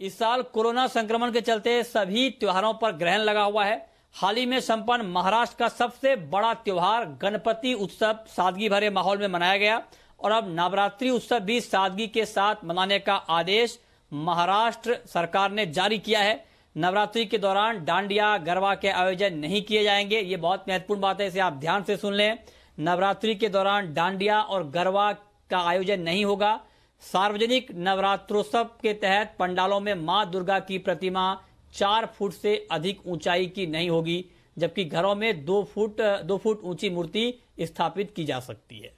इस साल कोरोना संक्रमण के चलते सभी त्योहारों पर ग्रहण लगा हुआ है हाल ही में संपन्न महाराष्ट्र का सबसे बड़ा त्योहार गणपति उत्सव सादगी भरे माहौल में मनाया गया और अब नवरात्रि उत्सव भी सादगी के साथ मनाने का आदेश महाराष्ट्र सरकार ने जारी किया है नवरात्रि के दौरान डांडिया गरबा के आयोजन नहीं किए जाएंगे ये बहुत महत्वपूर्ण बात है इसे आप ध्यान से सुन लें नवरात्रि के दौरान डांडिया और गरबा का आयोजन नहीं होगा सार्वजनिक नवरात्रोत्सव के तहत पंडालों में मां दुर्गा की प्रतिमा चार फुट से अधिक ऊंचाई की नहीं होगी जबकि घरों में दो फुट दो फुट ऊंची मूर्ति स्थापित की जा सकती है